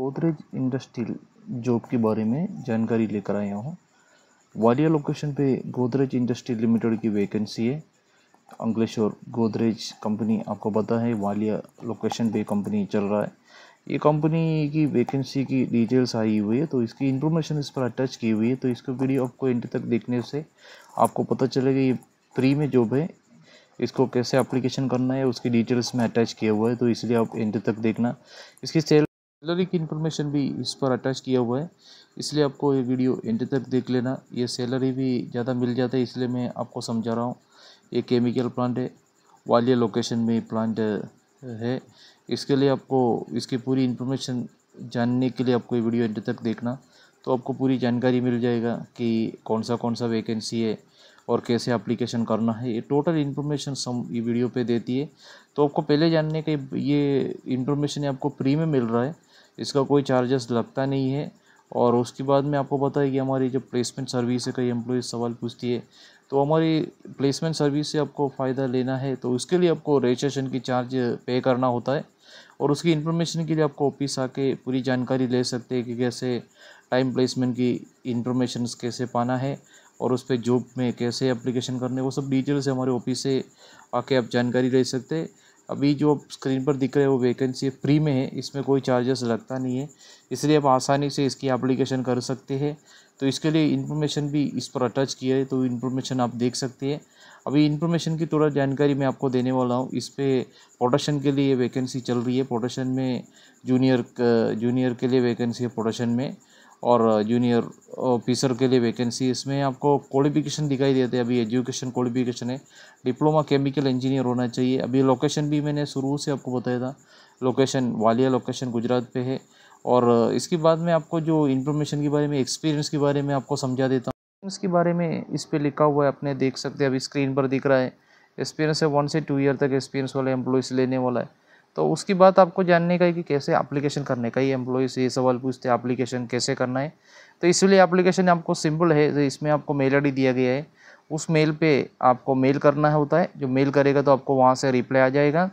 Godrej industrial job के बारे में जानकारी लेकर आया हूँ वालिया लोकेशन पे गोदरेज इंडस्ट्री लिमिटेड की वैकेंसी है अंकलेश्वर गोदरेज कंपनी आपको पता है वालिया लोकेशन पे कंपनी चल रहा है ये कंपनी की वैकेंसी की डिटेल्स आई हुई है तो इसकी इंफॉर्मेशन इस पर अटैच की हुई है तो इसको वीडियो आपको एंड तक देखने से आपको पता चलेगा ये फ्री में जॉब है इसको कैसे एप्लीकेशन करना है उसकी डिटेल्स में अटैच किया हुआ है तो इसलिए आप एंड तक देखना इसकी सेल सैलरी की इन्फॉर्मेशन भी इस पर अटैच किया हुआ है इसलिए आपको ये वीडियो एंड तक देख लेना ये सैलरी भी ज़्यादा मिल जाता है इसलिए मैं आपको समझा रहा हूँ ये केमिकल प्लांट है वालिया लोकेशन में प्लांट है इसके लिए आपको इसकी पूरी इन्फॉर्मेशन जानने के लिए आपको ये वीडियो एंड तक देखना तो आपको पूरी जानकारी मिल जाएगा कि कौन सा कौन सा वैकेंसी है और कैसे एप्लीकेशन करना है ये टोटल इन्फॉर्मेशन सम ये वीडियो पे देती है तो आपको पहले जानने का ये इन्फॉर्मेशन आपको फ्री में मिल रहा है इसका कोई चार्जेस लगता नहीं है और उसके बाद में आपको पता है कि हमारी जो प्लेसमेंट सर्विस है कई एम्प्लॉज सवाल पूछती है तो हमारी प्लेसमेंट सर्विस से आपको फ़ायदा लेना है तो उसके लिए आपको रजिस्ट्रेशन की चार्ज पे करना होता है और उसकी इन्फॉर्मेशन के लिए आपको ऑफिस आके पूरी जानकारी ले सकते हैं कि कैसे टाइम प्लेसमेंट की इन्फॉर्मेशन कैसे पाना है और उस पर जॉब में कैसे एप्लीकेशन करने वो सब डिटेल्स हमारे ऑफिस से आके आप जानकारी ले सकते हैं अभी जो स्क्रीन पर दिख रहे हो वैकेंसी फ्री में है इसमें कोई चार्जेस लगता नहीं है इसलिए आप आसानी से इसकी एप्लीकेशन कर सकते हैं तो इसके लिए इन्फॉर्मेशन भी इस पर अटैच किया है तो इन्फॉर्मेशन आप देख सकते हैं अभी इन्फॉर्मेशन की थोड़ा जानकारी मैं आपको देने वाला हूँ इस पर प्रोडक्शन के लिए वैकेंसी चल रही है प्रोडक्शन में जूनियर जूनियर के लिए वैकेंसी है प्रोडक्शन में और जूनियर ऑफिसर के लिए वैकेंसी इसमें आपको क्वालिफिकेशन दिखाई देते हैं अभी एजुकेशन क्वालिफिकेशन है डिप्लोमा केमिकल इंजीनियर होना चाहिए अभी लोकेशन भी मैंने शुरू से आपको बताया था लोकेशन वालिया लोकेशन गुजरात पे है और इसके बाद में आपको जो इन्फॉर्मेशन के बारे में एक्सपीरियंस के बारे में आपको समझा देता हूँ इसके बारे में इस पर लिखा हुआ है अपने देख सकते हैं अभी स्क्रीन पर दिख रहा है एक्सपीरियंस है वन से टू ईयर तक एक्सपीरियंस वाला एम्प्लॉयज़ लेने वाला है तो उसकी बात आपको जानने का है कि कैसे एप्लीकेशन करने का ही से ये सवाल पूछते हैं एप्लीकेशन कैसे करना है तो इसलिए एप्लीकेशन आपको सिंपल है तो इसमें आपको मेल आई दिया गया है उस मेल पे आपको मेल करना होता है जो मेल करेगा तो आपको वहाँ से रिप्लाई आ जाएगा